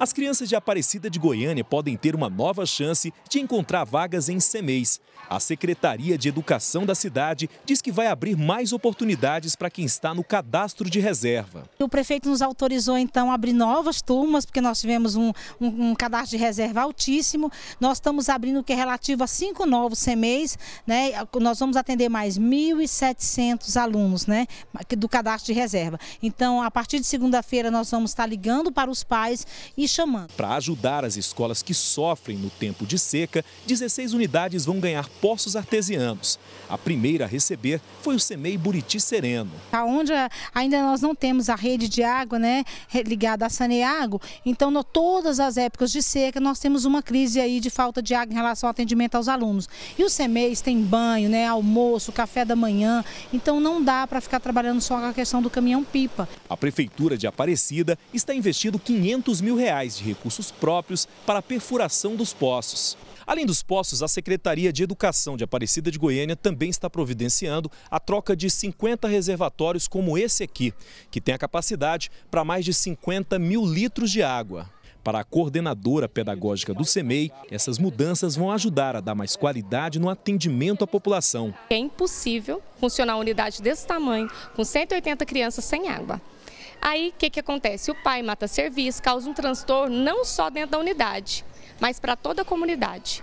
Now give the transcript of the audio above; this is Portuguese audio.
As crianças de Aparecida de Goiânia podem ter uma nova chance de encontrar vagas em CEMEIs. A Secretaria de Educação da cidade diz que vai abrir mais oportunidades para quem está no cadastro de reserva. O prefeito nos autorizou então a abrir novas turmas, porque nós tivemos um, um, um cadastro de reserva altíssimo. Nós estamos abrindo o que é relativo a cinco novos CEMEIs. Né? Nós vamos atender mais 1.700 alunos né? do cadastro de reserva. Então, a partir de segunda-feira, nós vamos estar ligando para os pais e chamando. Para ajudar as escolas que sofrem no tempo de seca, 16 unidades vão ganhar poços artesianos. A primeira a receber foi o Semei Buriti Sereno. Tá onde ah, ainda nós não temos a rede de água né, ligada à Saneago, então no, todas as épocas de seca nós temos uma crise aí de falta de água em relação ao atendimento aos alunos. E os Semei têm banho, né, almoço, café da manhã, então não dá para ficar trabalhando só com a questão do caminhão-pipa. A Prefeitura de Aparecida está investindo 500 mil reais de recursos próprios para a perfuração dos poços. Além dos poços, a Secretaria de Educação de Aparecida de Goiânia também está providenciando a troca de 50 reservatórios como esse aqui, que tem a capacidade para mais de 50 mil litros de água. Para a coordenadora pedagógica do CEMEI, essas mudanças vão ajudar a dar mais qualidade no atendimento à população. É impossível funcionar uma unidade desse tamanho com 180 crianças sem água. Aí o que, que acontece? O pai mata serviço, causa um transtorno não só dentro da unidade, mas para toda a comunidade.